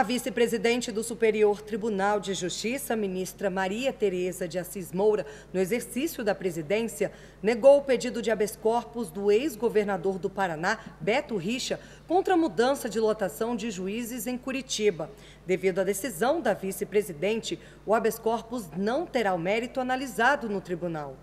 A vice-presidente do Superior Tribunal de Justiça, ministra Maria Tereza de Assis Moura, no exercício da presidência, negou o pedido de habeas corpus do ex-governador do Paraná, Beto Richa, contra a mudança de lotação de juízes em Curitiba. Devido à decisão da vice-presidente, o habeas corpus não terá o mérito analisado no tribunal.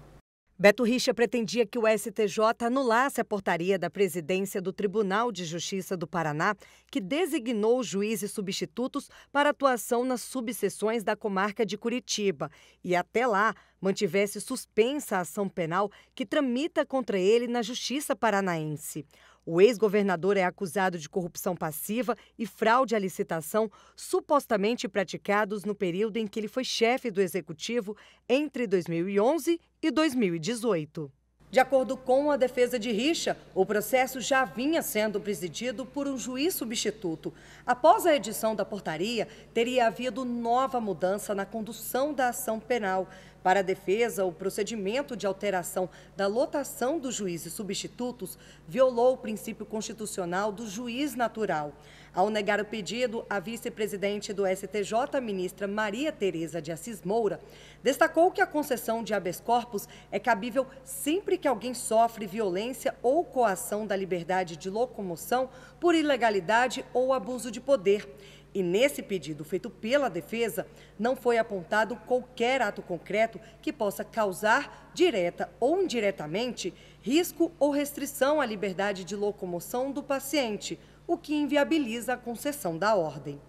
Beto Richa pretendia que o STJ anulasse a portaria da presidência do Tribunal de Justiça do Paraná, que designou juízes substitutos para atuação nas subseções da comarca de Curitiba, e até lá mantivesse suspensa a ação penal que tramita contra ele na Justiça Paranaense. O ex-governador é acusado de corrupção passiva e fraude à licitação, supostamente praticados no período em que ele foi chefe do executivo entre 2011 e 2018. De acordo com a defesa de Richa, o processo já vinha sendo presidido por um juiz substituto. Após a edição da portaria, teria havido nova mudança na condução da ação penal. Para a defesa, o procedimento de alteração da lotação dos juízes substitutos violou o princípio constitucional do juiz natural. Ao negar o pedido, a vice-presidente do STJ, ministra Maria Tereza de Assis Moura, destacou que a concessão de habeas corpus é cabível sempre que alguém sofre violência ou coação da liberdade de locomoção por ilegalidade ou abuso de poder. E nesse pedido feito pela defesa, não foi apontado qualquer ato concreto que possa causar, direta ou indiretamente, risco ou restrição à liberdade de locomoção do paciente, o que inviabiliza a concessão da ordem.